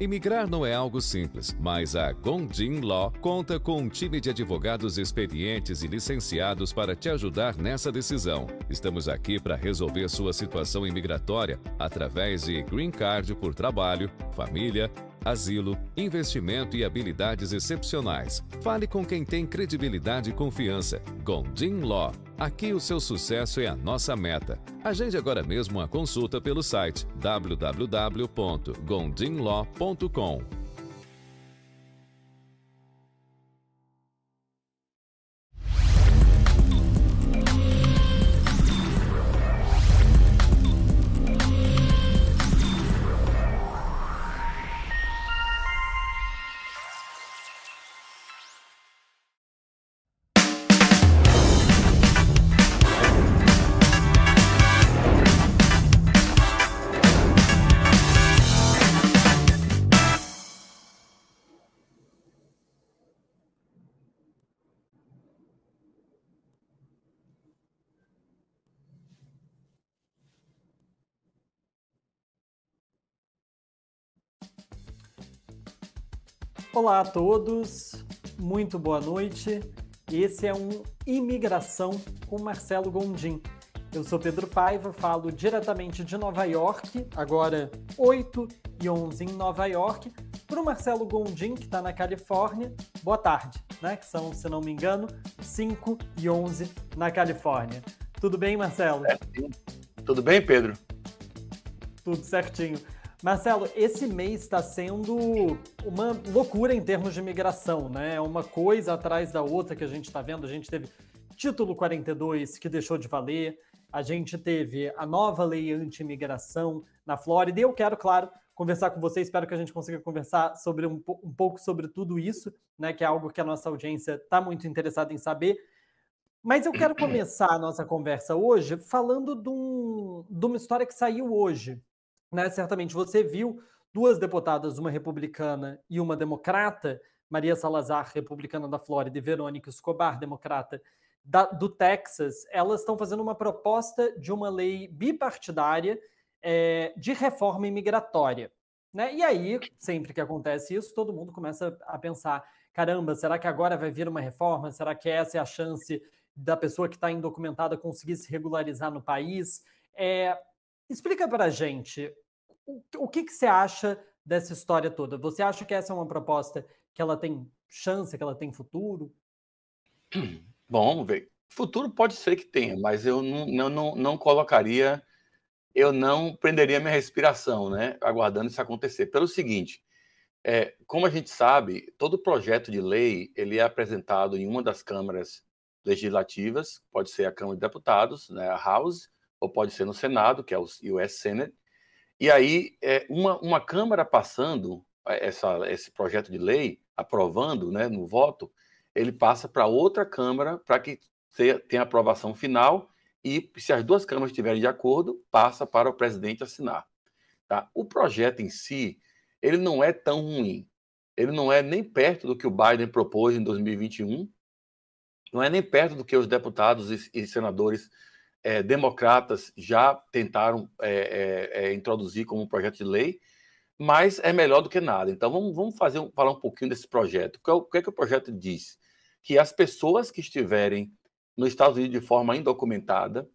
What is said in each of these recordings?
Emigrar não é algo simples, mas a Gondin Law conta com um time de advogados experientes e licenciados para te ajudar nessa decisão. Estamos aqui para resolver sua situação imigratória através de green card por trabalho, família, asilo, investimento e habilidades excepcionais. Fale com quem tem credibilidade e confiança. Gondin Law Aqui o seu sucesso é a nossa meta. Agende agora mesmo uma consulta pelo site www.gondinlaw.com. Olá a todos, muito boa noite. Esse é um Imigração com Marcelo Gondim. Eu sou Pedro Paiva, falo diretamente de Nova York, agora 8 e 11 em Nova York, para o Marcelo Gondim, que está na Califórnia. Boa tarde, né? Que são, se não me engano, 5 e 11 na Califórnia. Tudo bem, Marcelo? É, tudo bem, Pedro? Tudo certinho. Marcelo, esse mês está sendo uma loucura em termos de migração, né? Uma coisa atrás da outra que a gente está vendo. A gente teve título 42 que deixou de valer, a gente teve a nova lei anti-imigração na Flórida. E eu quero, claro, conversar com você. Espero que a gente consiga conversar sobre um, um pouco sobre tudo isso, né? Que é algo que a nossa audiência está muito interessada em saber. Mas eu quero começar a nossa conversa hoje falando de, um, de uma história que saiu hoje né, certamente você viu duas deputadas, uma republicana e uma democrata, Maria Salazar, republicana da Flórida, e Verônica Escobar, democrata da, do Texas, elas estão fazendo uma proposta de uma lei bipartidária é, de reforma imigratória. Né? E aí, sempre que acontece isso, todo mundo começa a pensar: caramba, será que agora vai vir uma reforma? Será que essa é a chance da pessoa que está indocumentada conseguir se regularizar no país? É, Explica para a gente o que, que você acha dessa história toda. Você acha que essa é uma proposta que ela tem chance, que ela tem futuro? Bom, vamos ver. Futuro pode ser que tenha, mas eu não, não, não, não colocaria, eu não prenderia minha respiração, né? Aguardando isso acontecer. Pelo seguinte, é, como a gente sabe, todo projeto de lei ele é apresentado em uma das câmaras legislativas, pode ser a Câmara de Deputados, né, a House, ou pode ser no Senado, que é o US Senate. E aí, é, uma, uma Câmara passando é, essa, esse projeto de lei, aprovando né, no voto, ele passa para outra Câmara para que tenha aprovação final e, se as duas câmaras estiverem de acordo, passa para o presidente assinar. Tá? O projeto em si, ele não é tão ruim. Ele não é nem perto do que o Biden propôs em 2021, não é nem perto do que os deputados e, e senadores é, democratas já tentaram é, introduzir como um projeto de lei, mas é melhor do que nada. Então vamos, vamos fazer, falar um pouquinho desse projeto. É o que, é que o projeto diz? Que as pessoas que estiverem nos Estados Unidos de forma indocumentada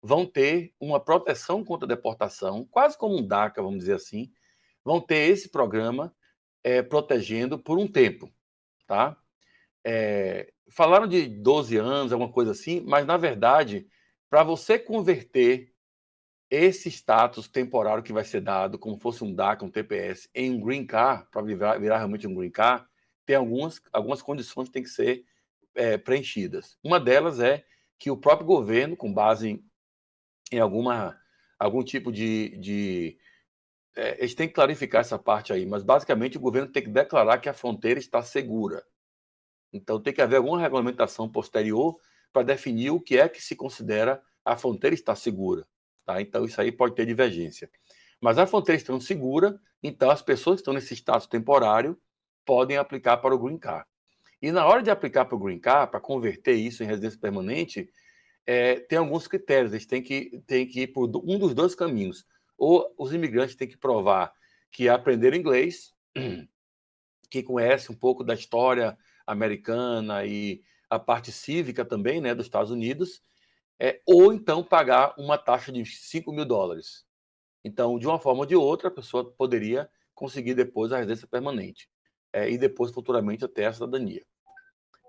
vão ter uma proteção contra deportação, quase como um DACA, vamos dizer assim, vão ter esse programa é, protegendo por um tempo, tá? É, falaram de 12 anos, alguma coisa assim, mas na verdade para você converter esse status temporário que vai ser dado, como fosse um DACA, um TPS, em um green card, para virar, virar, realmente um green card, tem algumas, algumas condições que têm que ser é, preenchidas. Uma delas é que o próprio governo, com base em, em alguma, algum tipo de. de é, eles têm que clarificar essa parte aí, mas basicamente o governo tem que declarar que a fronteira está segura. Então tem que haver alguma regulamentação posterior para definir o que é que se considera a fronteira estar segura. Tá? Então, isso aí pode ter divergência. Mas a fronteira estando segura, então as pessoas que estão nesse status temporário podem aplicar para o Green Card. E na hora de aplicar para o Green Card, para converter isso em residência permanente, é, tem alguns critérios. Eles têm que, têm que ir por um dos dois caminhos. Ou os imigrantes têm que provar que aprenderam inglês, que conhece um pouco da história americana e a parte cívica também, né, dos Estados Unidos, é, ou então pagar uma taxa de 5 mil dólares. Então, de uma forma ou de outra, a pessoa poderia conseguir depois a residência permanente é, e depois, futuramente, até a cidadania.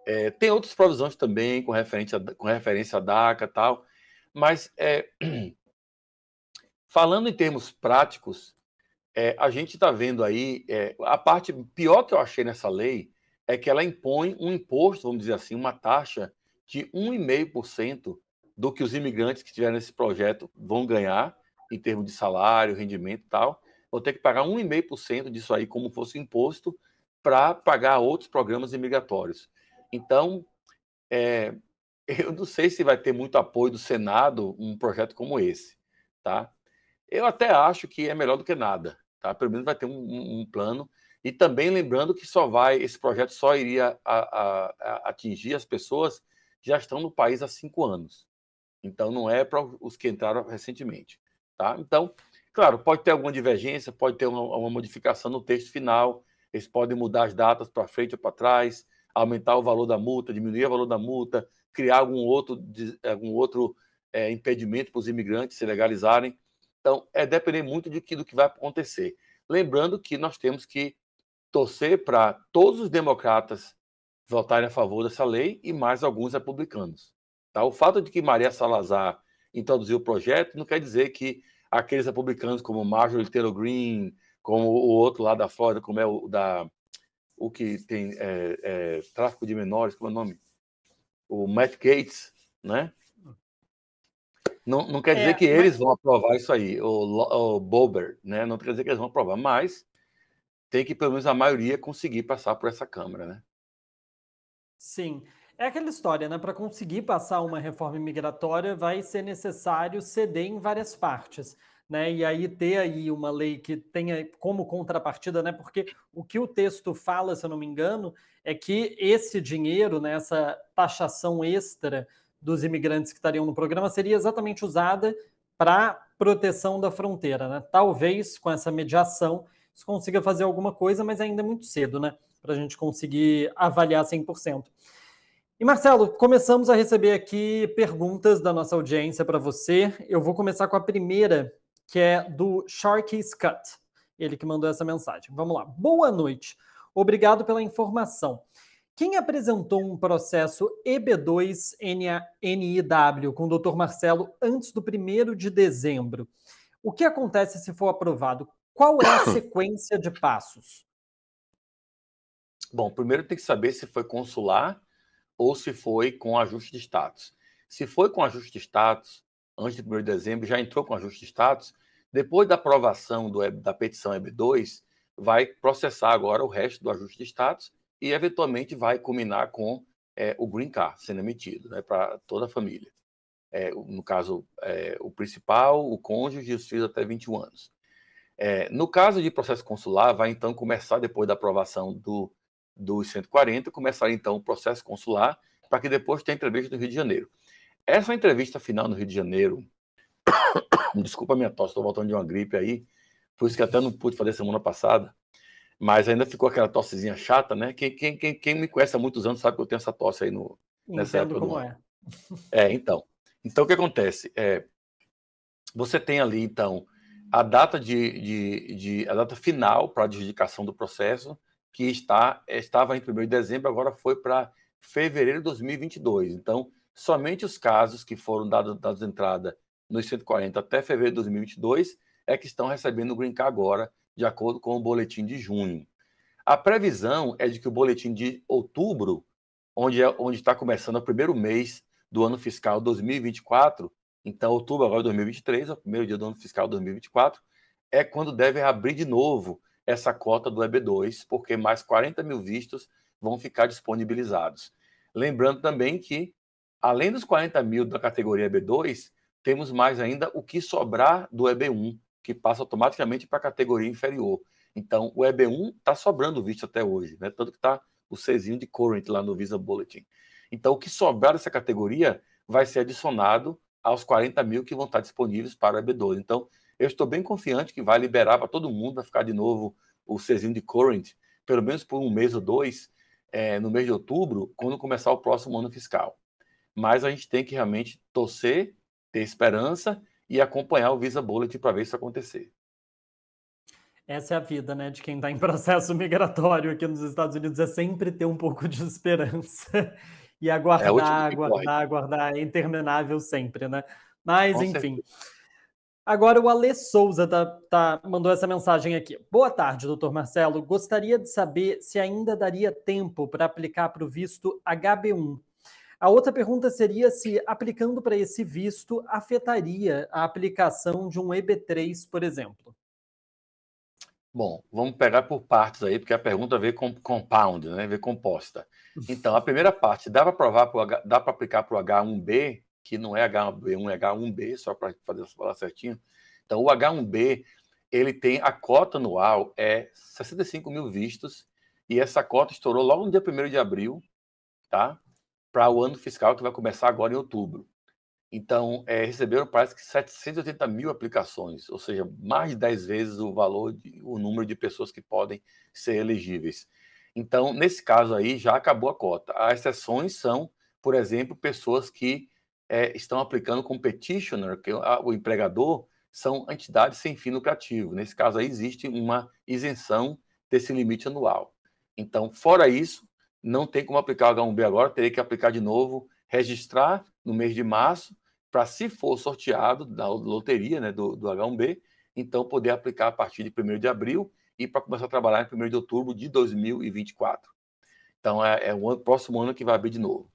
É, tem outras provisões também com, referência com referência à DACA tal, mas é, falando em termos práticos, é, a gente está vendo aí é, a parte pior que eu achei nessa lei é que ela impõe um imposto, vamos dizer assim, uma taxa de 1,5% do que os imigrantes que estiverem nesse projeto vão ganhar em termos de salário, rendimento e tal. Vão ter que pagar 1,5% disso aí como fosse imposto para pagar outros programas imigratórios. Então, é, eu não sei se vai ter muito apoio do Senado um projeto como esse, tá? Eu até acho que é melhor do que nada, tá? Pelo menos vai ter um, um plano e também lembrando que só vai, esse projeto só iria a, a, a atingir as pessoas que já estão no país há cinco anos. Então não é para os que entraram recentemente. Tá? Então, claro, pode ter alguma divergência, pode ter uma, uma modificação no texto final, eles podem mudar as datas para frente ou para trás, aumentar o valor da multa, diminuir o valor da multa, criar algum outro, algum outro é, impedimento para os imigrantes se legalizarem. Então, é depender muito de que, do que vai acontecer. Lembrando que nós temos que torcer para todos os democratas votarem a favor dessa lei e mais alguns republicanos. Tá? O fato de que Maria Salazar introduziu o projeto não quer dizer que aqueles republicanos como Marjorie Taylor Greene, como o outro lá da Flórida, como é o da o que tem é, é, tráfico de menores, como é o nome? O Matt Gates, né? Não, não quer dizer é, que mas... eles vão aprovar isso aí, o, o Bober, né? Não quer dizer que eles vão aprovar, mas tem que, pelo menos a maioria, conseguir passar por essa Câmara, né? Sim. É aquela história, né? Para conseguir passar uma reforma migratória, vai ser necessário ceder em várias partes. Né? E aí ter aí uma lei que tenha como contrapartida, né? Porque o que o texto fala, se eu não me engano, é que esse dinheiro, né, essa taxação extra dos imigrantes que estariam no programa seria exatamente usada para proteção da fronteira, né? Talvez com essa mediação isso consiga fazer alguma coisa, mas ainda é muito cedo, né? Para a gente conseguir avaliar 100%. E Marcelo, começamos a receber aqui perguntas da nossa audiência para você. Eu vou começar com a primeira, que é do Sharky Scott, ele que mandou essa mensagem. Vamos lá. Boa noite. Obrigado pela informação. Quem apresentou um processo EB2-NIW com o Dr. Marcelo antes do 1 de dezembro? O que acontece se for aprovado? Qual é a sequência de passos? Bom, primeiro tem que saber se foi consular ou se foi com ajuste de status. Se foi com ajuste de status, antes de 1 de dezembro, já entrou com ajuste de status, depois da aprovação do, da petição EB2, vai processar agora o resto do ajuste de status e, eventualmente, vai culminar com é, o green card sendo emitido né, para toda a família. É, no caso, é, o principal, o cônjuge e os filhos até 21 anos. É, no caso de processo consular, vai então começar, depois da aprovação do, dos 140, começar então o processo consular, para que depois tenha entrevista no Rio de Janeiro. Essa entrevista final no Rio de Janeiro, desculpa a minha tosse, estou voltando de uma gripe aí, por isso que até não pude fazer semana passada, mas ainda ficou aquela tossezinha chata, né? Quem, quem, quem, quem me conhece há muitos anos sabe que eu tenho essa tosse aí no, nessa Entendo época. como é. É, então. Então, o que acontece? É, você tem ali, então, a data, de, de, de a data final para a adjudicação do processo, que está, estava em 1 de dezembro, agora foi para fevereiro de 2022. Então, somente os casos que foram dados, dados de entrada nos 140 até fevereiro de 2022 é que estão recebendo o Green Card agora, de acordo com o boletim de junho. A previsão é de que o boletim de outubro, onde é, onde está começando o primeiro mês do ano fiscal 2024, então, outubro agora é de 2023, é o primeiro dia do ano fiscal 2024, é quando deve abrir de novo essa cota do EB2, porque mais 40 mil vistos vão ficar disponibilizados. Lembrando também que, além dos 40 mil da categoria EB2, temos mais ainda o que sobrar do EB1, que passa automaticamente para a categoria inferior. Então, o EB1 está sobrando visto até hoje, né? tanto que está o Czinho de Current lá no Visa Bulletin. Então, o que sobrar dessa categoria vai ser adicionado aos 40 mil que vão estar disponíveis para o eb 2 Então, eu estou bem confiante que vai liberar para todo mundo, vai ficar de novo o Cezinho de Current, pelo menos por um mês ou dois, é, no mês de outubro, quando começar o próximo ano fiscal. Mas a gente tem que realmente torcer, ter esperança e acompanhar o Visa Bullet para ver isso acontecer. Essa é a vida, né, de quem está em processo migratório aqui nos Estados Unidos, é sempre ter um pouco de esperança e aguardar, é aguardar, aguardar, é interminável sempre, né? Mas, Com enfim. Certeza. Agora, o Ale Souza tá, tá, mandou essa mensagem aqui. Boa tarde, doutor Marcelo. Gostaria de saber se ainda daria tempo para aplicar para o visto HB1. A outra pergunta seria se, aplicando para esse visto, afetaria a aplicação de um EB3, por exemplo. Bom, vamos pegar por partes aí, porque a pergunta veio com compound, né? Veio composta. Uhum. Então, a primeira parte, dá para provar, pro H, dá para aplicar para o H1B, que não é H1B, é H1B, só para fazer falar certinho. Então, o H1B, ele tem a cota anual, é 65 mil vistos, e essa cota estourou logo no dia 1 de abril, tá? Para o ano fiscal que vai começar agora em outubro. Então, é, receberam, parece que 780 mil aplicações, ou seja, mais de 10 vezes o valor, de, o número de pessoas que podem ser elegíveis. Então, nesse caso aí, já acabou a cota. As exceções são, por exemplo, pessoas que é, estão aplicando como petitioner, que é a, o empregador, são entidades sem fim lucrativo. Nesse caso aí, existe uma isenção desse limite anual. Então, fora isso, não tem como aplicar o H1B agora, teria que aplicar de novo, registrar no mês de março para se for sorteado da loteria né, do, do H1B, então poder aplicar a partir de 1 de abril e para começar a trabalhar em 1 de outubro de 2024. Então é, é o ano, próximo ano que vai abrir de novo.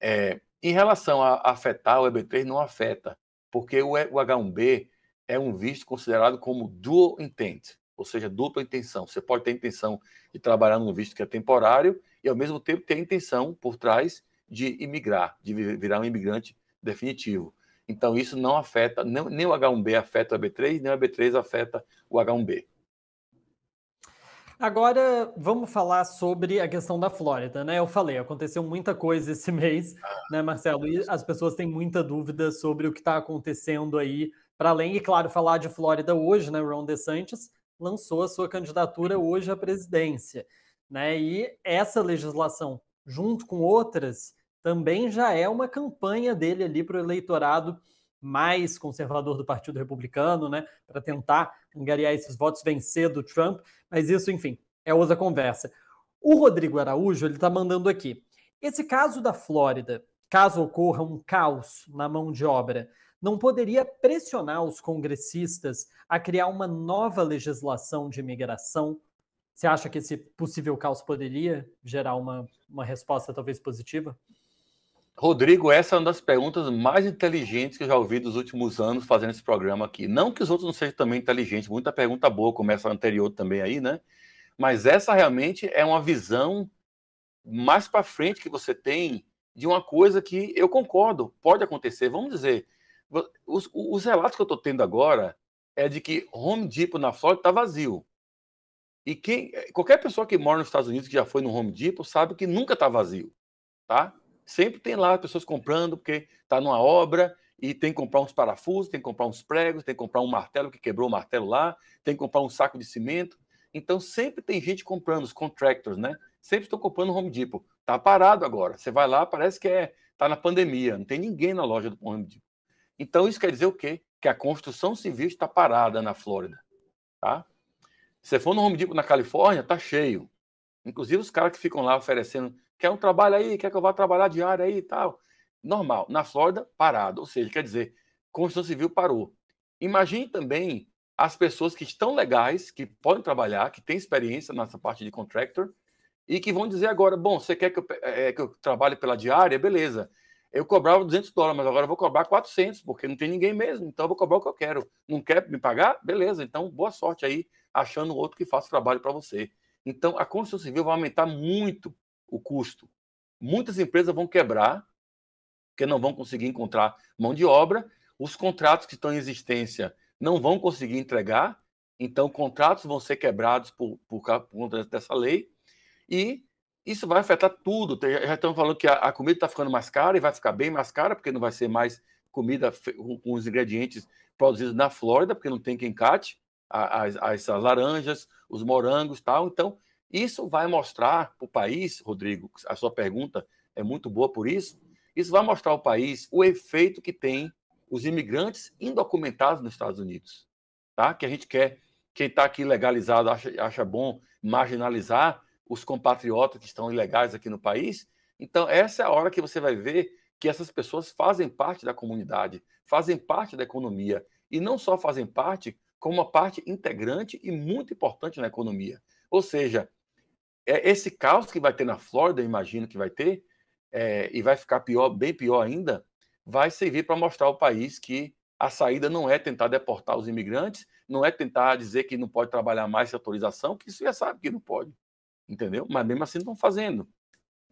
É, em relação a afetar o EB3, não afeta, porque o, o H1B é um visto considerado como dual intent, ou seja, dupla intenção. Você pode ter a intenção de trabalhar num visto que é temporário e, ao mesmo tempo, ter a intenção por trás de imigrar, de virar um imigrante definitivo. Então, isso não afeta, não, nem o H1B afeta o AB3, nem o AB3 afeta o H1B. Agora vamos falar sobre a questão da Flórida, né? Eu falei, aconteceu muita coisa esse mês, né, Marcelo? E as pessoas têm muita dúvida sobre o que está acontecendo aí. Para além, e claro, falar de Flórida hoje, né? Ron DeSantis lançou a sua candidatura hoje à presidência, né? E essa legislação, junto com outras, também já é uma campanha dele ali para o eleitorado mais conservador do Partido Republicano, né, para tentar angariar esses votos, vencer do Trump, mas isso, enfim, é outra conversa. O Rodrigo Araújo, ele está mandando aqui. Esse caso da Flórida, caso ocorra um caos na mão de obra, não poderia pressionar os congressistas a criar uma nova legislação de imigração? Você acha que esse possível caos poderia gerar uma, uma resposta talvez positiva? Rodrigo, essa é uma das perguntas mais inteligentes que eu já ouvi dos últimos anos fazendo esse programa aqui. Não que os outros não sejam também inteligentes, muita pergunta boa, como essa anterior também aí, né? Mas essa realmente é uma visão mais para frente que você tem de uma coisa que eu concordo, pode acontecer. Vamos dizer, os, os relatos que eu estou tendo agora é de que Home Depot na Flórida está vazio. E quem, qualquer pessoa que mora nos Estados Unidos que já foi no Home Depot sabe que nunca está vazio, tá? Sempre tem lá pessoas comprando, porque está numa obra e tem que comprar uns parafusos, tem que comprar uns pregos, tem que comprar um martelo que quebrou o martelo lá, tem que comprar um saco de cimento. Então sempre tem gente comprando, os contractors, né? Sempre estou comprando o Home Depot. Tá parado agora. Você vai lá, parece que é tá na pandemia, não tem ninguém na loja do Home Depot. Então isso quer dizer o quê? Que a construção civil está parada na Flórida, tá? Você for no Home Depot na Califórnia, tá cheio. Inclusive os caras que ficam lá oferecendo, quer um trabalho aí, quer que eu vá trabalhar diário aí e tal. Normal. Na Flórida, parado. Ou seja, quer dizer, construção civil parou. Imagine também as pessoas que estão legais, que podem trabalhar, que têm experiência nessa parte de contractor e que vão dizer agora, bom, você quer que eu, é, que eu trabalhe pela diária? Beleza. Eu cobrava 200 dólares, mas agora eu vou cobrar 400, porque não tem ninguém mesmo, então eu vou cobrar o que eu quero. Não quer me pagar? Beleza, então boa sorte aí, achando outro que faça o trabalho para você. Então, a construção civil vai aumentar muito o custo. Muitas empresas vão quebrar, porque não vão conseguir encontrar mão de obra, os contratos que estão em existência não vão conseguir entregar, então contratos vão ser quebrados por, por, por conta dessa lei, e isso vai afetar tudo. Já estão falando que a, a comida está ficando mais cara e vai ficar bem mais cara, porque não vai ser mais comida com os ingredientes produzidos na Flórida, porque não tem quem cate as, as, as laranjas, os morangos tal. Então, isso vai mostrar para o país, Rodrigo, a sua pergunta é muito boa por isso, isso vai mostrar ao país o efeito que tem os imigrantes indocumentados nos Estados Unidos, tá? Que a gente quer, quem está aqui legalizado acha, acha bom marginalizar os compatriotas que estão ilegais aqui no país. Então, essa é a hora que você vai ver que essas pessoas fazem parte da comunidade, fazem parte da economia, e não só fazem parte, como uma parte integrante e muito importante na economia. Ou seja, é esse caos que vai ter na Flórida, imagino que vai ter, é, e vai ficar pior, bem pior ainda, vai servir para mostrar ao país que a saída não é tentar deportar os imigrantes, não é tentar dizer que não pode trabalhar mais sem autorização, que isso já sabe que não pode, entendeu? Mas mesmo assim estão fazendo.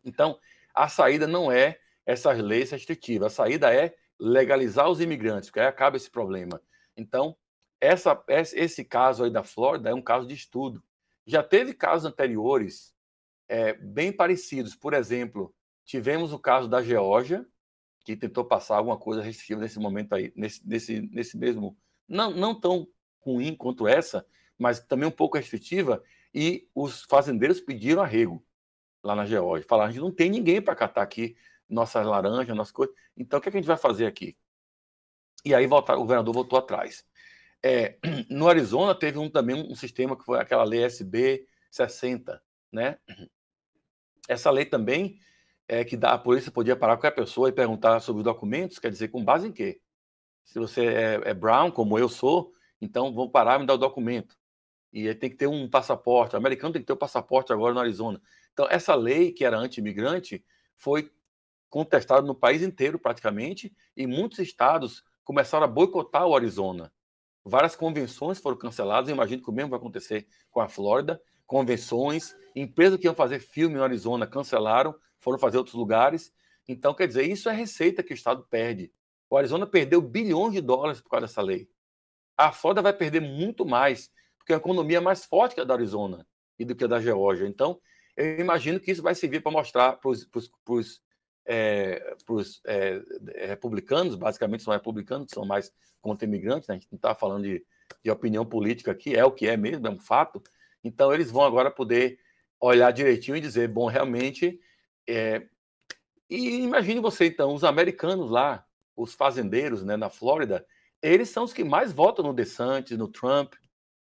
Então, a saída não é essas leis restritivas, a saída é legalizar os imigrantes, que aí acaba esse problema. Então, essa, esse caso aí da Flórida é um caso de estudo. Já teve casos anteriores é, bem parecidos. Por exemplo, tivemos o caso da Geórgia, que tentou passar alguma coisa restritiva nesse momento aí, nesse, nesse, nesse mesmo. Não, não tão ruim quanto essa, mas também um pouco restritiva, e os fazendeiros pediram arrego lá na Geórgia. Falaram: a gente não tem ninguém para catar aqui nossas laranjas, nossas coisas. Então, o que, é que a gente vai fazer aqui? E aí voltar, o governador voltou atrás. É, no Arizona teve um, também um sistema que foi aquela lei SB 60, né? Essa lei também é que dá, a polícia podia parar qualquer pessoa e perguntar sobre os documentos, quer dizer, com base em quê? Se você é, é brown, como eu sou, então vão parar e me dar o documento. E aí tem que ter um passaporte, o americano tem que ter o um passaporte agora no Arizona. Então, essa lei que era anti-imigrante foi contestada no país inteiro, praticamente, e muitos estados começaram a boicotar o Arizona Várias convenções foram canceladas, eu imagino que o mesmo vai acontecer com a Flórida. Convenções, empresas que iam fazer filme no Arizona cancelaram, foram fazer outros lugares. Então, quer dizer, isso é receita que o Estado perde. O Arizona perdeu bilhões de dólares por causa dessa lei. A Flórida vai perder muito mais, porque a economia é mais forte que a da Arizona e do que a da Geórgia. Então, eu imagino que isso vai servir para mostrar para os é, para os é, é, republicanos, basicamente são republicanos, são mais contra imigrantes, né? a gente não está falando de, de opinião política aqui, é o que é mesmo, é um fato. Então, eles vão agora poder olhar direitinho e dizer, bom, realmente. É... E imagine você, então, os americanos lá, os fazendeiros né, na Flórida, eles são os que mais votam no DeSantis, no Trump,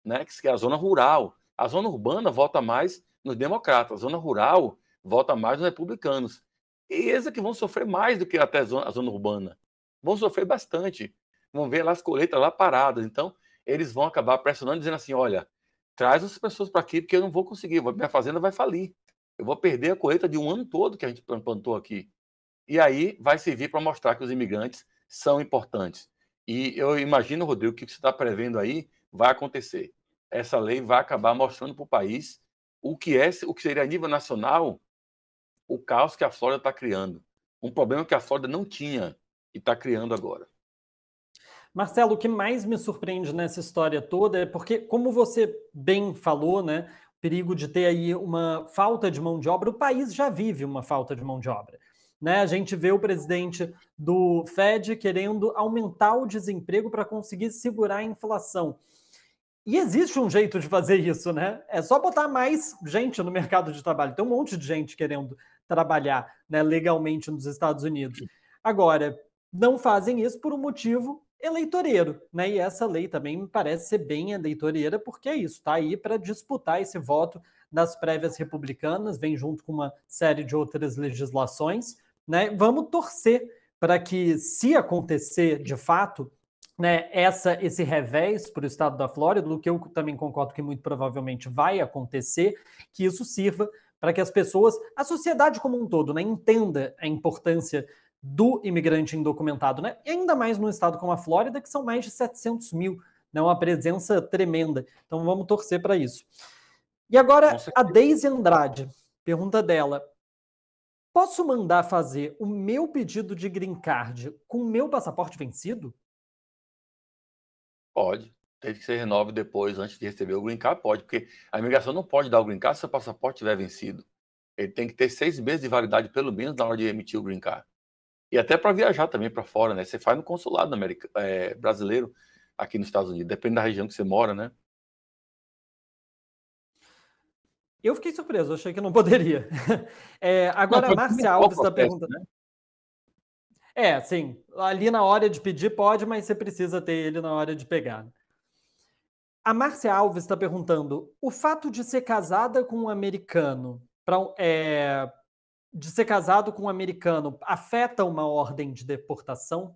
né, que é a zona rural. A zona urbana vota mais nos democratas, a zona rural vota mais nos republicanos eles é que vão sofrer mais do que até a zona, a zona urbana. Vão sofrer bastante. Vão ver lá as colheitas lá paradas. Então, eles vão acabar pressionando, dizendo assim: olha, traz as pessoas para aqui, porque eu não vou conseguir, minha fazenda vai falir. Eu vou perder a colheita de um ano todo que a gente plantou aqui. E aí vai servir para mostrar que os imigrantes são importantes. E eu imagino, Rodrigo, que o que você está prevendo aí vai acontecer. Essa lei vai acabar mostrando para o país o que é, o que seria a nível nacional o caos que a Flórida está criando. Um problema que a Flórida não tinha e está criando agora. Marcelo, o que mais me surpreende nessa história toda é porque, como você bem falou, né, o perigo de ter aí uma falta de mão de obra, o país já vive uma falta de mão de obra. Né? A gente vê o presidente do Fed querendo aumentar o desemprego para conseguir segurar a inflação. E existe um jeito de fazer isso, né? É só botar mais gente no mercado de trabalho. Tem um monte de gente querendo trabalhar né, legalmente nos Estados Unidos. Agora, não fazem isso por um motivo eleitoreiro, né? E essa lei também me parece ser bem eleitoreira, porque é isso, está aí para disputar esse voto nas prévias republicanas, vem junto com uma série de outras legislações, né? Vamos torcer para que, se acontecer de fato, né, essa, esse revés para o estado da Flórida, o que eu também concordo que muito provavelmente vai acontecer, que isso sirva para que as pessoas, a sociedade como um todo, né, entenda a importância do imigrante indocumentado, né? E ainda mais num estado como a Flórida, que são mais de 700 mil, né? Uma presença tremenda. Então vamos torcer para isso. E agora Nossa, a Deise Andrade pergunta dela: posso mandar fazer o meu pedido de green card com o meu passaporte vencido? Pode desde que você renove depois, antes de receber o green card, pode, porque a imigração não pode dar o green card se o passaporte tiver vencido. Ele tem que ter seis meses de validade, pelo menos, na hora de emitir o green card. E até para viajar também para fora, né? Você faz no consulado america, é, brasileiro aqui nos Estados Unidos, depende da região que você mora, né? Eu fiquei surpreso, achei que não poderia. É, agora, não, a Márcia Alves está perguntando. Né? É, sim. Ali na hora de pedir pode, mas você precisa ter ele na hora de pegar. Né? A Márcia Alves está perguntando: o fato de ser casada com um americano, pra, é, de ser casado com um americano, afeta uma ordem de deportação?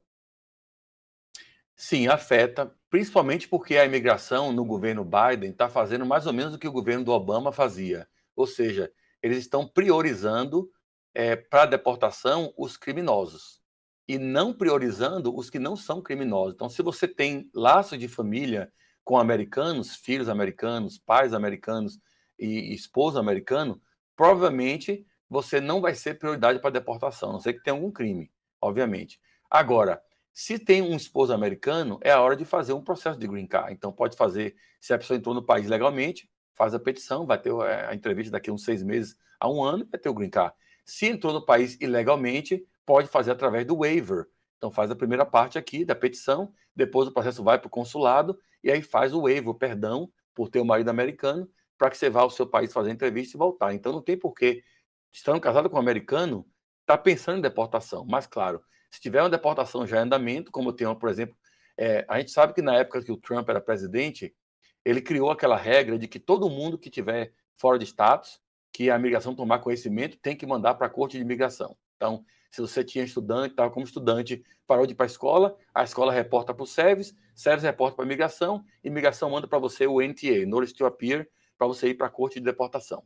Sim, afeta, principalmente porque a imigração no governo Biden está fazendo mais ou menos o que o governo do Obama fazia. Ou seja, eles estão priorizando é, para deportação os criminosos e não priorizando os que não são criminosos. Então, se você tem laço de família com americanos, filhos americanos, pais americanos e esposo americano, provavelmente você não vai ser prioridade para deportação, a não ser que tenha algum crime, obviamente. Agora, se tem um esposo americano, é a hora de fazer um processo de green card. Então, pode fazer, se a pessoa entrou no país legalmente, faz a petição, vai ter é, a entrevista daqui a uns seis meses a um ano, vai ter o green card. Se entrou no país ilegalmente, pode fazer através do waiver, então faz a primeira parte aqui da petição, depois o processo vai para o consulado e aí faz o waiver, o perdão, por ter o um marido americano, para que você vá ao seu país fazer entrevista e voltar. Então não tem porquê, estando casado com um americano, está pensando em deportação. Mas claro, se tiver uma deportação já em andamento, como tem, por exemplo, é, a gente sabe que na época que o Trump era presidente, ele criou aquela regra de que todo mundo que tiver fora de status, que a imigração tomar conhecimento, tem que mandar para a corte de imigração. Então, se você tinha estudante, estava como estudante, parou de ir para a escola, a escola reporta para o SEVES, SEVES reporta para a imigração, imigração manda para você o NTA, Notice to Appear, para você ir para a corte de deportação.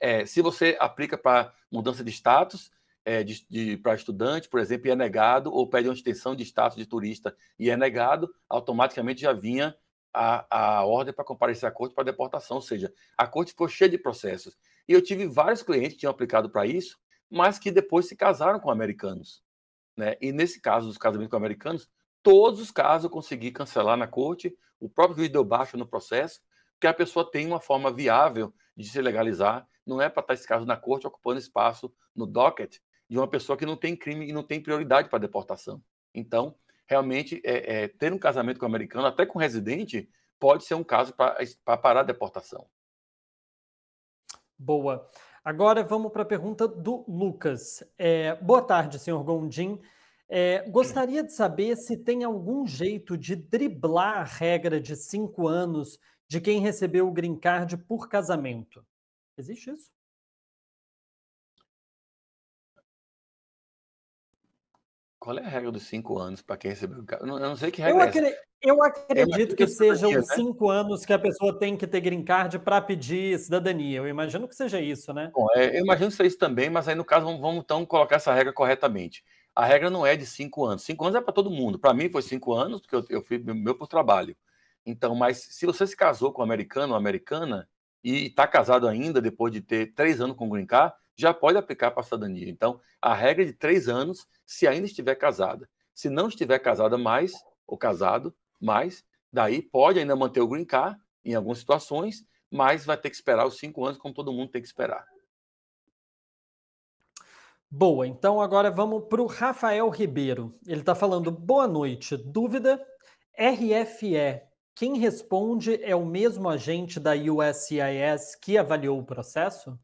É, se você aplica para mudança de status, é, de, de, para estudante, por exemplo, e é negado, ou pede uma extensão de status de turista e é negado, automaticamente já vinha a, a ordem para comparecer à corte para deportação, ou seja, a corte ficou cheia de processos. E eu tive vários clientes que tinham aplicado para isso mas que depois se casaram com americanos. Né? E nesse caso dos casamentos com americanos, todos os casos eu consegui cancelar na corte, o próprio juiz deu baixa no processo, que a pessoa tem uma forma viável de se legalizar, não é para estar tá esse caso na corte ocupando espaço no docket de uma pessoa que não tem crime e não tem prioridade para deportação. Então, realmente, é, é, ter um casamento com americano, até com residente, pode ser um caso para parar a deportação. Boa. Agora vamos para a pergunta do Lucas. É, boa tarde, senhor Gondim. É, gostaria de saber se tem algum jeito de driblar a regra de cinco anos de quem recebeu o green card por casamento. Existe isso? Qual é a regra dos cinco anos para quem recebeu o carro? Eu não sei que regra é eu, acre... é eu acredito que sejam né? cinco anos que a pessoa tem que ter green card para pedir cidadania. Eu imagino que seja isso, né? Bom, é, eu imagino que seja isso também, mas aí no caso vamos, vamos então colocar essa regra corretamente. A regra não é de cinco anos. Cinco anos é para todo mundo. Para mim foi cinco anos, porque eu, eu fui meu por trabalho. Então, mas se você se casou com um americano ou americana e está casado ainda depois de ter três anos com o green card, já pode aplicar para a cidadania. Então, a regra é de três anos, se ainda estiver casada. Se não estiver casada mais, ou casado mais, daí pode ainda manter o green card em algumas situações, mas vai ter que esperar os cinco anos, como todo mundo tem que esperar. Boa, então agora vamos para o Rafael Ribeiro. Ele está falando: boa noite. Dúvida? RFE, quem responde é o mesmo agente da USCIS que avaliou o processo?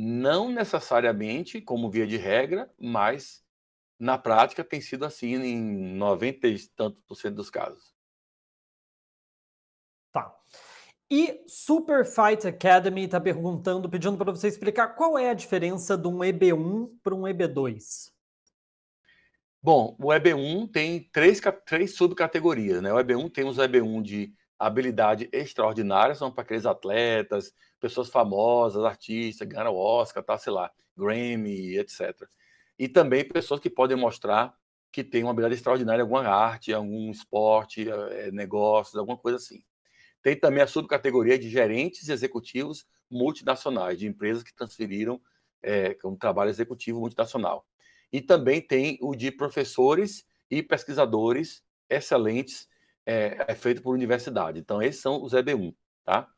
Não necessariamente, como via de regra, mas na prática tem sido assim em 90 e tantos por cento dos casos. Tá. E Super Fight Academy está perguntando, pedindo para você explicar qual é a diferença de um EB1 para um EB2. Bom, o EB1 tem três, três subcategorias, né? O EB1 tem os EB1 de habilidade extraordinária, são para aqueles atletas, pessoas famosas, artistas, ganharam Oscar, tá, sei lá, Grammy, etc. E também pessoas que podem mostrar que têm uma habilidade extraordinária em alguma arte, algum esporte, eh, eh, negócios, alguma coisa assim. Tem também a subcategoria de gerentes e executivos multinacionais, de empresas que transferiram eh, é, um trabalho executivo multinacional. E também tem o de professores e pesquisadores excelentes é, é feito por universidade. Então, esses são os EB1, tá?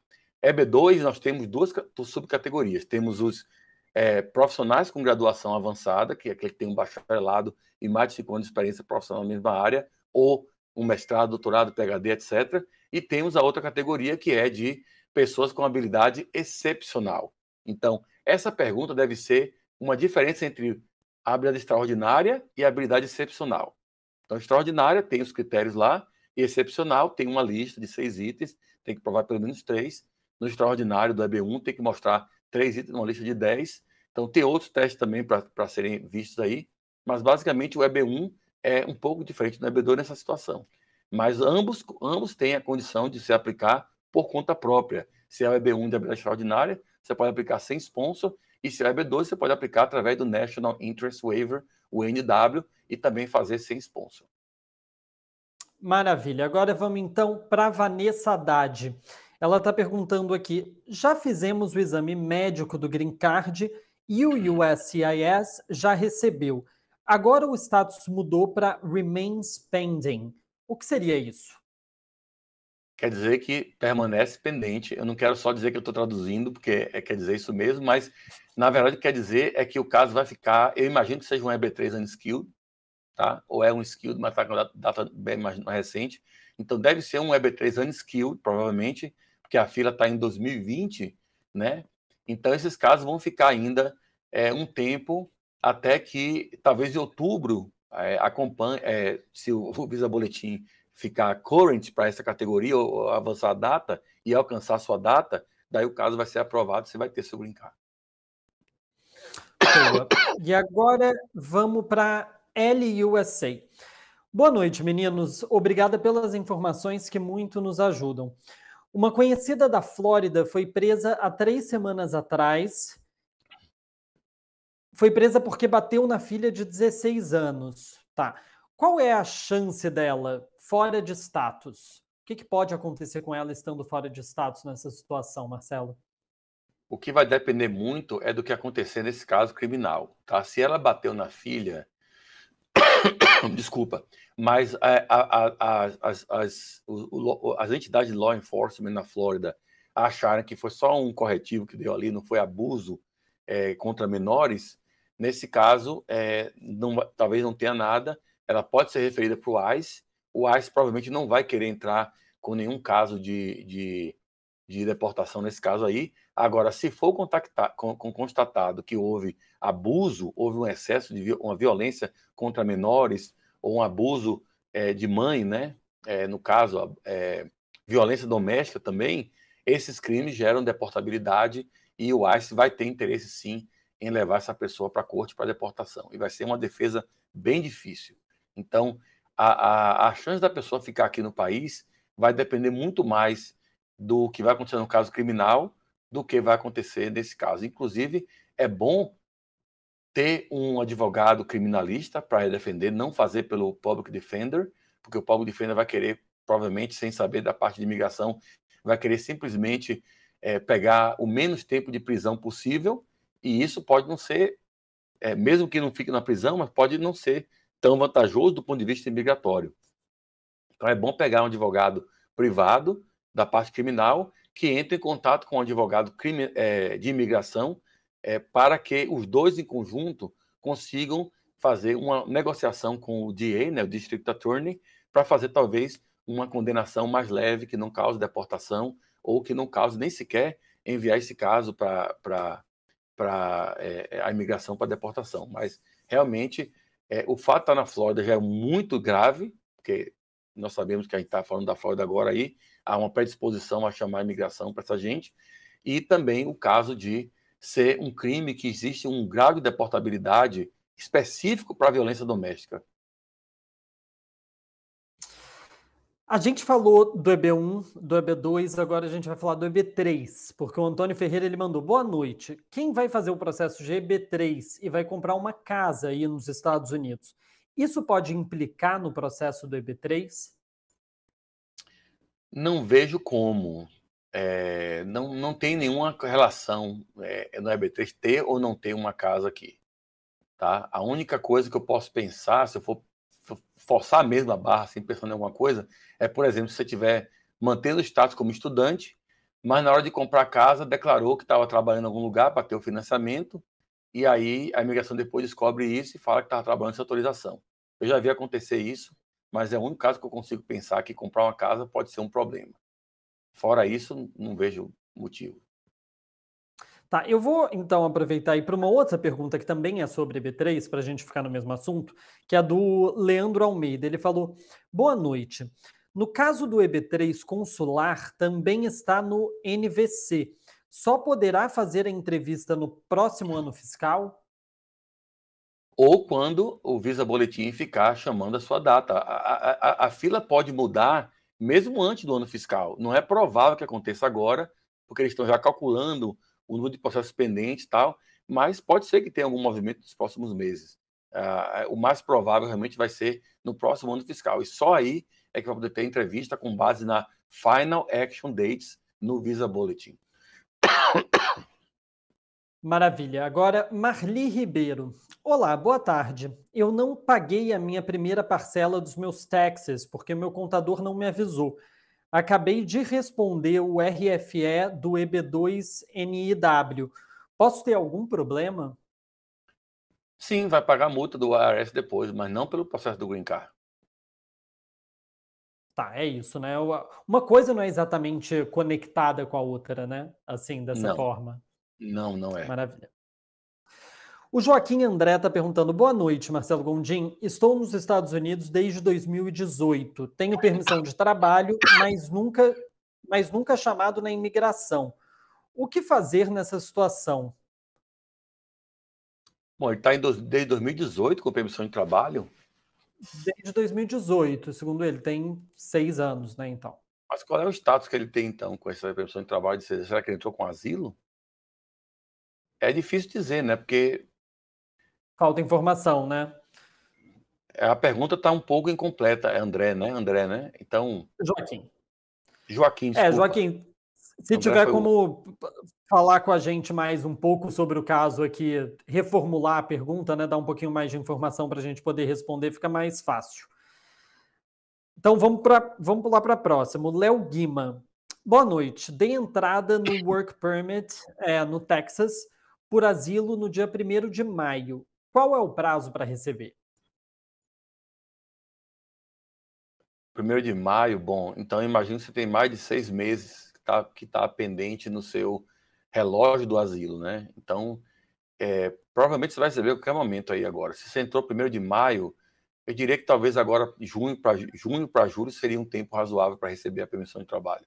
EB2, nós temos duas subcategorias. Temos os é, profissionais com graduação avançada, que é aquele que tem um bacharelado e mais de cinco anos de experiência profissional na mesma área, ou um mestrado, doutorado, PhD, etc. E temos a outra categoria, que é de pessoas com habilidade excepcional. Então, essa pergunta deve ser uma diferença entre habilidade extraordinária e habilidade excepcional. Então, extraordinária tem os critérios lá, excepcional, tem uma lista de seis itens, tem que provar pelo menos três. No extraordinário do EB1, tem que mostrar três itens numa lista de dez. Então, tem outros testes também para serem vistos aí, mas basicamente o EB1 é um pouco diferente do EB2 nessa situação. Mas ambos, ambos têm a condição de se aplicar por conta própria. Se é o EB1 de habilidade extraordinária, você pode aplicar sem sponsor, e se é o EB2, você pode aplicar através do National Interest Waiver, o NW, e também fazer sem sponsor. Maravilha. Agora vamos então para Vanessa Haddad. Ela está perguntando aqui: já fizemos o exame médico do Green Card e o USCIS já recebeu. Agora o status mudou para remains pending. O que seria isso? Quer dizer que permanece pendente. Eu não quero só dizer que eu estou traduzindo, porque é, quer dizer isso mesmo, mas na verdade quer dizer é que o caso vai ficar. Eu imagino que seja um EB3 unskilled, tá? ou é um skill mas está com data, data bem mais, mais, recente. Então deve ser um EB3 unskilled, provavelmente, porque a fila está em 2020, né? Então esses casos vão ficar ainda é, um tempo até que talvez em outubro é, acompanhe, é, se o, Visa Boletim ficar current para essa categoria ou, ou avançar a data e alcançar a sua data, daí o caso vai ser aprovado, você vai ter seu brincar. E agora vamos para LUSA. Boa noite, meninos. Obrigada pelas informações que muito nos ajudam. Uma conhecida da Flórida foi presa há três semanas atrás. Foi presa porque bateu na filha de 16 anos. Tá. Qual é a chance dela fora de status? O que, que pode acontecer com ela estando fora de status nessa situação, Marcelo? O que vai depender muito é do que acontecer nesse caso criminal. Tá? Se ela bateu na filha, desculpa, mas é, a, a, a, as, as, o, as entidades de law enforcement na Flórida acharam que foi só um corretivo que deu ali, não foi abuso é, contra menores, nesse caso, é, não, talvez não tenha nada, ela pode ser referida para o ICE, o ICE provavelmente não vai querer entrar com nenhum caso de, de, de deportação nesse caso aí, Agora, se for constatado que houve abuso, houve um excesso de uma violência contra menores, ou um abuso é, de mãe, né? É, no caso, é, violência doméstica também, esses crimes geram deportabilidade e o ICE vai ter interesse sim em levar essa pessoa para a corte para deportação. E vai ser uma defesa bem difícil. Então, a, a, a chance da pessoa ficar aqui no país vai depender muito mais do que vai acontecer no caso criminal do que vai acontecer nesse caso. Inclusive, é bom ter um advogado criminalista para defender, não fazer pelo public defender, porque o public defender vai querer, provavelmente, sem saber da parte de imigração, vai querer simplesmente é, pegar o menos tempo de prisão possível, e isso pode não ser, é, mesmo que não fique na prisão, mas pode não ser tão vantajoso do ponto de vista imigratório. Então é bom pegar um advogado privado da parte criminal que entre em contato com o um advogado eh, de imigração eh, para que os dois em conjunto consigam fazer uma negociação com o DA, né, o District Attorney, para fazer talvez uma condenação mais leve que não cause deportação ou que não cause nem sequer enviar esse caso para é, a imigração para deportação. Mas realmente é, o fato de tá estar na Flórida já é muito grave, porque nós sabemos que a gente está falando da Flórida agora aí, há uma predisposição a chamar a imigração para essa gente, e também o caso de ser um crime que existe um grau de deportabilidade específico para a violência doméstica. A gente falou do EB1, do EB2, agora a gente vai falar do EB3, porque o Antônio Ferreira ele mandou boa noite. Quem vai fazer o processo de EB3 e vai comprar uma casa aí nos Estados Unidos, isso pode implicar no processo do EB3? Não vejo como. É, não, não tem nenhuma relação é, no EB3 ter ou não ter uma casa aqui. Tá? A única coisa que eu posso pensar, se eu for forçar mesmo a barra, assim, pensando em alguma coisa, é, por exemplo, se você tiver mantendo o status como estudante, mas na hora de comprar casa declarou que estava trabalhando em algum lugar para ter o financiamento, e aí a imigração depois descobre isso e fala que estava trabalhando sem autorização. Eu já vi acontecer isso mas é o único caso que eu consigo pensar que comprar uma casa pode ser um problema. Fora isso, não vejo motivo. Tá, eu vou então aproveitar aí para uma outra pergunta que também é sobre B3, para a gente ficar no mesmo assunto, que é do Leandro Almeida. Ele falou: Boa noite. No caso do EB3 consular, também está no NVC. Só poderá fazer a entrevista no próximo ano fiscal? ou quando o Visa Boletim ficar chamando a sua data. A, a, a, fila pode mudar mesmo antes do ano fiscal. Não é provável que aconteça agora, porque eles estão já calculando o número de processos pendentes e tal, mas pode ser que tenha algum movimento nos próximos meses. Uh, o mais provável realmente vai ser no próximo ano fiscal. E só aí é que vai poder ter entrevista com base na Final Action Dates no Visa Bulletin. Maravilha. Agora, Marli Ribeiro. Olá, boa tarde. Eu não paguei a minha primeira parcela dos meus taxes porque meu contador não me avisou. Acabei de responder o RFE do EB2NIW. Posso ter algum problema? Sim, vai pagar a multa do IRS depois, mas não pelo processo do Green Card. Tá, é isso, né? Uma coisa não é exatamente conectada com a outra, né? Assim, dessa não. forma. Não, não é. Maravilha. O Joaquim André está perguntando: boa noite, Marcelo Gondim. Estou nos Estados Unidos desde 2018. Tenho permissão de trabalho, mas nunca, mas nunca chamado na imigração. O que fazer nessa situação? Bom, ele está desde 2018 com permissão de trabalho? Desde 2018, segundo ele, tem seis anos, né? Então. Mas qual é o status que ele tem, então, com essa permissão de trabalho? Será que ele entrou com asilo? É difícil dizer, né? Porque Falta informação, né? É, a pergunta está um pouco incompleta, é André, né? André, né? Então. Joaquim. Joaquim, é, desculpa. É, Joaquim, se André tiver como falar com a gente mais um pouco sobre o caso aqui, reformular a pergunta, né? Dar um pouquinho mais de informação para a gente poder responder, fica mais fácil. Então vamos, para, vamos pular para a próxima. Léo Guima. Boa noite. Dei entrada no Work Permit é, no Texas por asilo no dia 1 de maio. Qual é o prazo para receber? Primeiro de maio, bom, então imagino que você tem mais de seis meses que está tá pendente no seu relógio do asilo, né? Então, é, provavelmente você vai receber qualquer momento aí agora. Se você entrou primeiro de maio, eu diria que talvez agora junho para junho para julho seria um tempo razoável para receber a permissão de trabalho.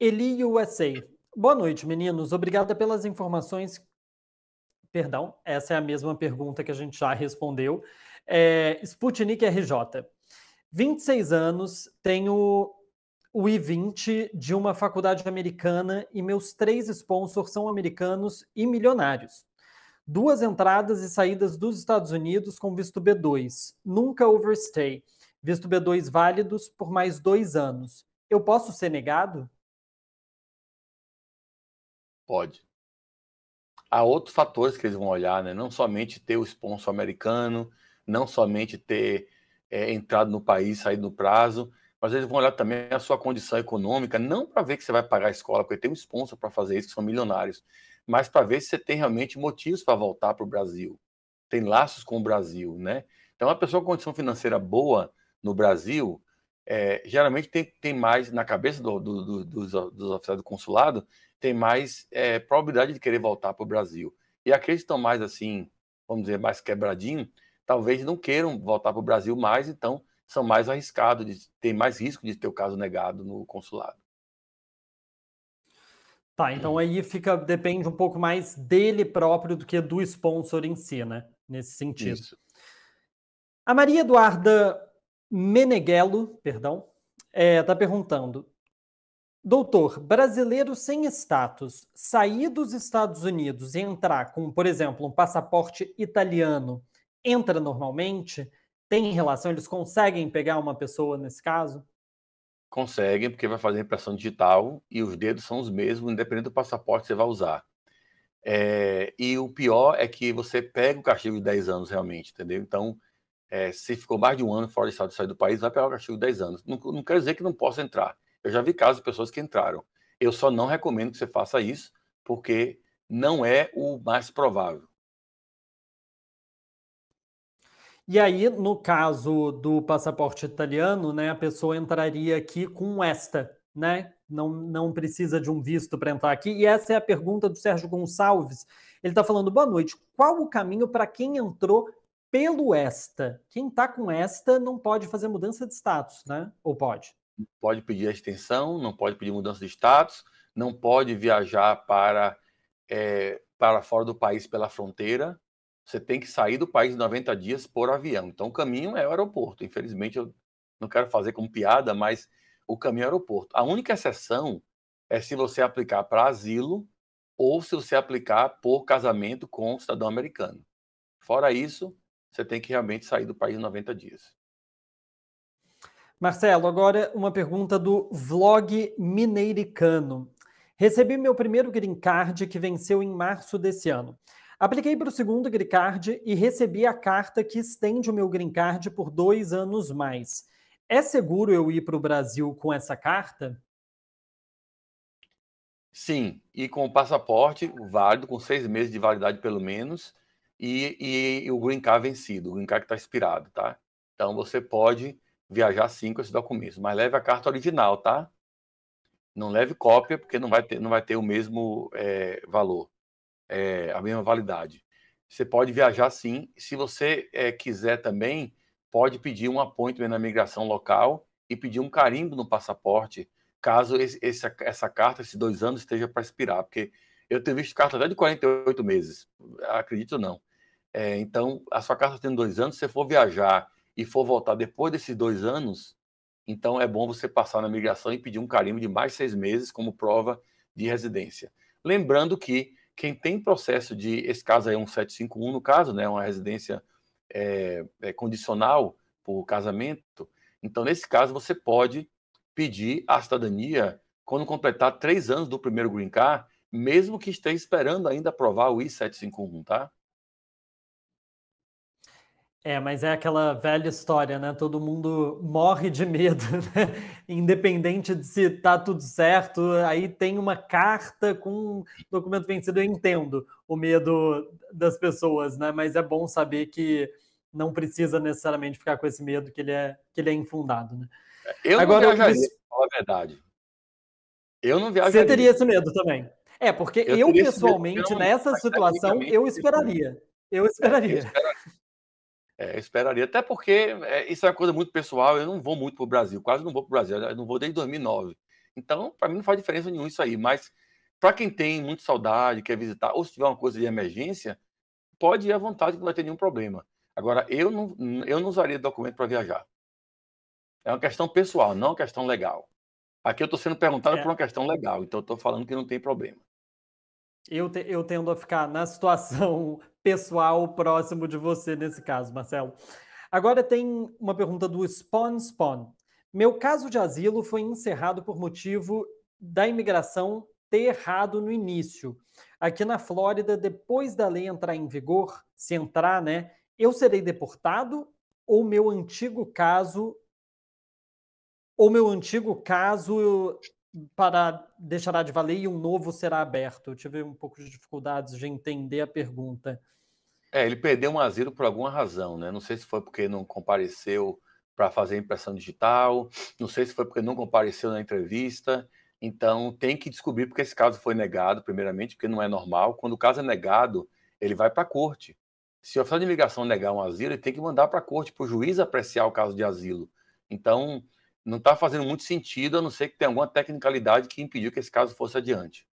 Eli USA. Boa noite, meninos. Obrigada pelas informações Perdão, essa é a mesma pergunta que a gente já respondeu. É, Sputnik RJ. 26 anos, tenho o I20 de uma faculdade americana e meus três sponsors são americanos e milionários. Duas entradas e saídas dos Estados Unidos com visto B2. Nunca overstay. Visto B2 válidos por mais dois anos. Eu posso ser negado? Pode há outros fatores que eles vão olhar, né? Não somente ter o sponsor americano, não somente ter é, entrado no país, saído no prazo, mas eles vão olhar também a sua condição econômica, não para ver que você vai pagar a escola, porque tem um sponsor para fazer isso, que são milionários, mas para ver se você tem realmente motivos para voltar para o Brasil, tem laços com o Brasil, né? Então, uma pessoa com condição financeira boa no Brasil, é, geralmente tem, tem mais, na cabeça do, do, do, dos, dos, oficiais do consulado, tem mais é, probabilidade de querer voltar para o Brasil. E aqueles que estão mais assim, vamos dizer, mais quebradinho, talvez não queiram voltar para o Brasil mais, então são mais arriscados, ter mais risco de ter o caso negado no consulado. Tá, então aí fica, depende um pouco mais dele próprio do que do sponsor em si, né? Nesse sentido. Isso. A Maria Eduarda Meneghello, perdão, está é, tá perguntando. Doutor, brasileiro sem status sair dos Estados Unidos e entrar com, por exemplo, um passaporte italiano, entra normalmente? Tem relação? Eles conseguem pegar uma pessoa nesse caso? Conseguem, porque vai fazer impressão digital e os dedos são os mesmos, independente do passaporte que você vai usar. É, e o pior é que você pega o castigo de 10 anos realmente, entendeu? Então, é, se ficou mais de um ano fora de estado de sair do país, vai pegar o castigo de 10 anos. Não, não quer dizer que não possa entrar. Eu já vi casos de pessoas que entraram. Eu só não recomendo que você faça isso, porque não é o mais provável. E aí, no caso do passaporte italiano, né, a pessoa entraria aqui com esta, né? Não, não precisa de um visto para entrar aqui. E essa é a pergunta do Sérgio Gonçalves. Ele está falando: boa noite. Qual o caminho para quem entrou pelo esta. Quem está com esta não pode fazer mudança de status, né? Ou pode? Pode pedir a extensão, não pode pedir mudança de status, não pode viajar para, é, para fora do país pela fronteira. Você tem que sair do país 90 dias por avião. Então o caminho é o aeroporto. Infelizmente, eu não quero fazer como piada, mas o caminho é o aeroporto. A única exceção é se você aplicar para asilo ou se você aplicar por casamento com um cidadão americano. Fora isso, você tem que realmente sair do país em 90 dias. Marcelo, agora uma pergunta do Vlog Mineiricano. Recebi meu primeiro green card que venceu em março desse ano. Apliquei para o segundo green card e recebi a carta que estende o meu green card por dois anos mais. É seguro eu ir para o Brasil com essa carta? Sim, e com o passaporte válido, com seis meses de validade pelo menos, e, e, e o green card vencido, o green card que está expirado, tá? Então você pode viajar sim com esse documento, mas leve a carta original, tá? Não leve cópia, porque não vai ter, não vai ter o mesmo é, valor, é, a mesma validade. Você pode viajar sim. Se você é, quiser também, pode pedir um apoio na migração local e pedir um carimbo no passaporte, caso esse, essa, essa carta, esses dois anos, esteja para expirar. Porque eu tenho visto carta até de 48 meses, acredito não. É, então, a sua casa tem dois anos, se você for viajar e for voltar depois desses dois anos, então é bom você passar na migração e pedir um carimbo de mais seis meses como prova de residência. Lembrando que quem tem processo de, esse caso aí é um 751 no caso, né, uma residência é, é condicional por casamento, então nesse caso você pode pedir a cidadania quando completar três anos do primeiro green card, mesmo que esteja esperando ainda aprovar o I-751, tá? É, mas é aquela velha história, né? Todo mundo morre de medo, né? Independente de se tá tudo certo, aí tem uma carta com um documento vencido. Eu entendo o medo das pessoas, né? Mas é bom saber que não precisa necessariamente ficar com esse medo que ele é, que ele é infundado, né? Eu Agora, não viajaria, eu... a verdade. Eu não viajaria. Você teria esse medo também. É, porque eu, eu pessoalmente, medo, nessa situação, eu esperaria. Eu esperaria. É, eu esperaria. É, esperaria, até porque é, isso é uma coisa muito pessoal. Eu não vou muito para o Brasil, quase não vou para o Brasil, eu não vou desde 2009. Então, para mim, não faz diferença nenhuma isso aí. Mas, para quem tem muito saudade, quer visitar, ou se tiver uma coisa de emergência, pode ir à vontade, não vai ter nenhum problema. Agora, eu não, eu não usaria documento para viajar. É uma questão pessoal, não é uma questão legal. Aqui eu estou sendo perguntado é. por uma questão legal, então eu estou falando que não tem problema. Eu, te, eu tendo a ficar na situação pessoal próximo de você nesse caso, Marcelo. Agora tem uma pergunta do Spawn Spawn. Meu caso de asilo foi encerrado por motivo da imigração ter errado no início. Aqui na Flórida, depois da lei entrar em vigor, se entrar, né, eu serei deportado ou meu antigo caso ou meu antigo caso para deixará de valer e um novo será aberto. Eu tive um pouco de dificuldades de entender a pergunta. É, ele perdeu um asilo por alguma razão, né? Não sei se foi porque não compareceu para fazer impressão digital, não sei se foi porque não compareceu na entrevista. Então, tem que descobrir porque esse caso foi negado, primeiramente, porque não é normal. Quando o caso é negado, ele vai para a corte. Se o oficial de imigração negar um asilo, ele tem que mandar para a corte, para o juiz apreciar o caso de asilo. Então, não está fazendo muito sentido, a não ser que tenha alguma tecnicalidade que impediu que esse caso fosse adiante.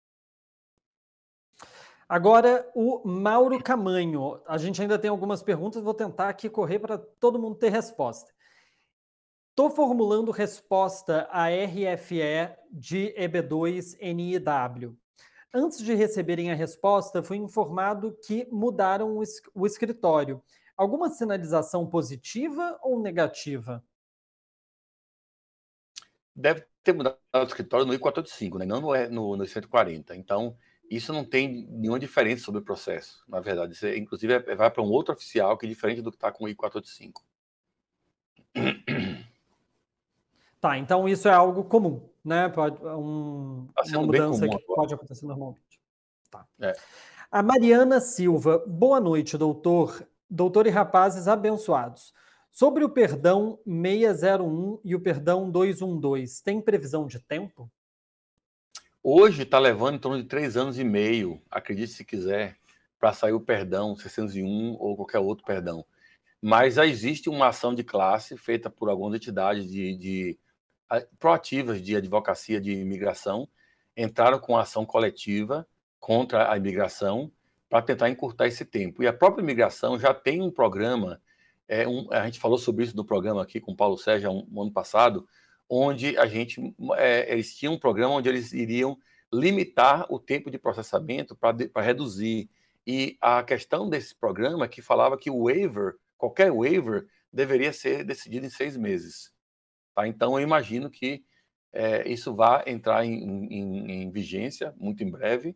Agora, o Mauro Camanho. A gente ainda tem algumas perguntas, vou tentar aqui correr para todo mundo ter resposta. Estou formulando resposta à RFE de EB2-NIW. Antes de receberem a resposta, fui informado que mudaram o escritório. Alguma sinalização positiva ou negativa? deve ter mudado o escritório no I-485, né? não no, no, 140. Então, isso não tem nenhuma diferença sobre o processo, na verdade. Isso, é, inclusive, é, vai para um outro oficial que é diferente do que está com o I-485. Tá, então isso é algo comum, né? Pode, um, tá uma mudança comum, que agora. pode acontecer normalmente. Tá. É. A Mariana Silva. Boa noite, doutor. Doutor e rapazes abençoados. Sobre o perdão 601 e o perdão 212, tem previsão de tempo? Hoje está levando em torno de três anos e meio, acredite se quiser, para sair o perdão 601 ou qualquer outro perdão. Mas já existe uma ação de classe feita por algumas entidades de, de proativas de advocacia de imigração, entraram com ação coletiva contra a imigração para tentar encurtar esse tempo. E a própria imigração já tem um programa é um, a gente falou sobre isso no programa aqui com o Paulo Sérgio um, um ano passado, onde a gente é, eles tinham um programa onde eles iriam limitar o tempo de processamento para reduzir. E a questão desse programa é que falava que o waiver, qualquer waiver, deveria ser decidido em seis meses. Tá? Então eu imagino que é, isso vai entrar em, em, em, vigência muito em breve.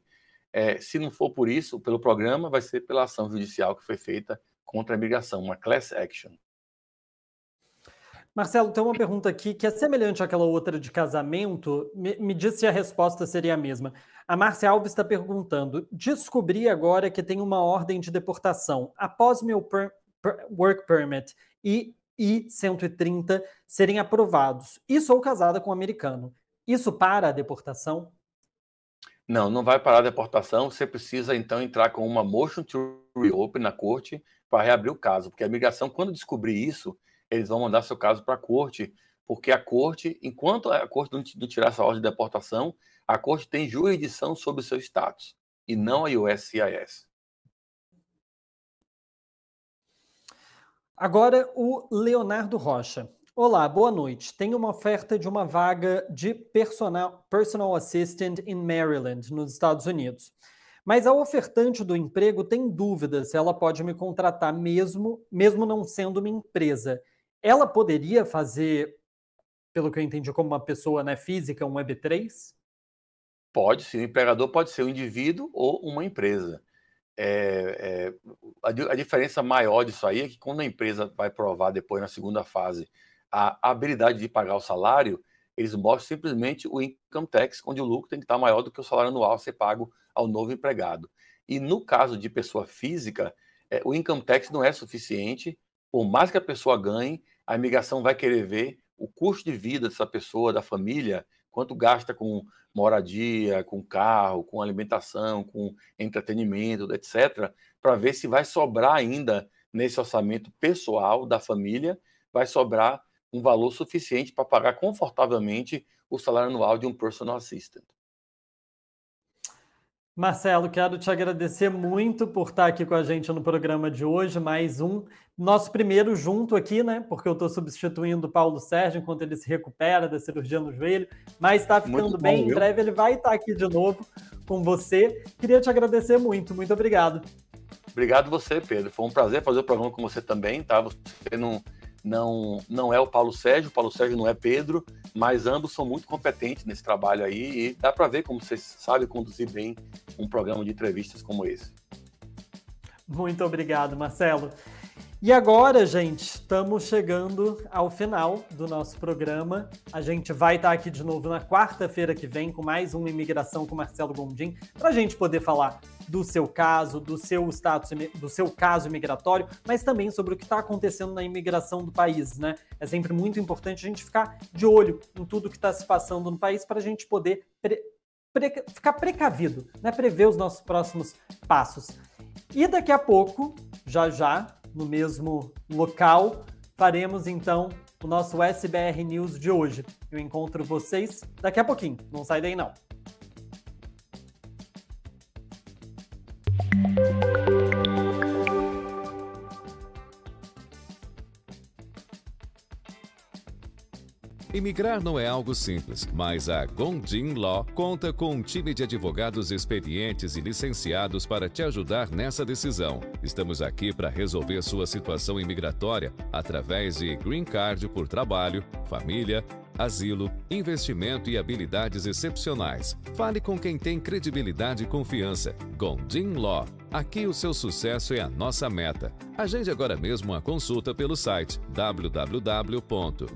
É, se não for por isso, pelo programa, vai ser pela ação judicial que foi feita contra a imigração, uma class action. Marcelo, tem uma pergunta aqui que é semelhante àquela outra de casamento. Me, me diz se a resposta seria a mesma. A Márcia Alves está perguntando: descobri agora que tem uma ordem de deportação após meu per, per, work permit e I-130 serem aprovados e sou casada com um americano. Isso para a deportação? Não, não vai parar a deportação. Você precisa então entrar com uma motion to reopen na corte para reabrir o caso, porque a imigração, quando descobrir isso, eles vão mandar seu caso para a corte, porque a corte, enquanto a corte não tirar essa ordem de deportação, a corte tem jurisdição sobre o seu status, e não a USCIS. Agora o Leonardo Rocha. Olá, boa noite. Tenho uma oferta de uma vaga de personal, personal assistant em Maryland, nos Estados Unidos. Mas a ofertante do emprego tem dúvida se ela pode me contratar mesmo, mesmo não sendo uma empresa. Ela poderia fazer, pelo que eu entendi, como uma pessoa né, física, um Web3? Pode sim, o empregador pode ser um indivíduo ou uma empresa. É, é, a, a, diferença maior disso aí é que quando a empresa vai provar depois na segunda fase a habilidade de pagar o salário, eles mostram simplesmente o income tax, onde o lucro tem que estar maior do que o salário anual a ser pago ao novo empregado. E no caso de pessoa física, é, o income tax não é suficiente, por mais que a pessoa ganhe, a imigração vai querer ver o custo de vida dessa pessoa, da família, quanto gasta com moradia, com carro, com alimentação, com entretenimento, etc., para ver se vai sobrar ainda nesse orçamento pessoal da família, vai sobrar um valor suficiente para pagar confortavelmente o salário anual de um personal assistant. Marcelo, quero te agradecer muito por estar aqui com a gente no programa de hoje, mais um. Nosso primeiro junto aqui, né? Porque eu estou substituindo o Paulo Sérgio enquanto ele se recupera da cirurgia no joelho, mas está ficando bom, bem. Viu? Em breve ele vai estar aqui de novo com você. Queria te agradecer muito, muito obrigado. Obrigado você, Pedro. Foi um prazer fazer o programa com você também, tá? Você não não, não é o Paulo Sérgio, o Paulo Sérgio não é Pedro, mas ambos são muito competentes nesse trabalho aí e dá para ver como você sabe conduzir bem um programa de entrevistas como esse. Muito obrigado, Marcelo. E agora, gente, estamos chegando ao final do nosso programa. A gente vai estar aqui de novo na quarta-feira que vem com mais uma imigração com Marcelo Gondim, para a gente poder falar do seu caso, do seu status, do seu caso migratório, mas também sobre o que está acontecendo na imigração do país, né? É sempre muito importante a gente ficar de olho em tudo que está se passando no país para a gente poder pre pre ficar precavido, né? Prever os nossos próximos passos. E daqui a pouco, já já, no mesmo local, faremos então o nosso SBR News de hoje. Eu encontro vocês daqui a pouquinho. Não sai daí não. Emigrar não é algo simples, mas a Gondin Law conta com um time de advogados experientes e licenciados para te ajudar nessa decisão. Estamos aqui para resolver sua situação imigratória através de green card por trabalho, família, asilo, investimento e habilidades excepcionais. Fale com quem tem credibilidade e confiança. Gondin Law Aqui o seu sucesso é a nossa meta. Agende agora mesmo uma consulta pelo site www.gondinlaw.com.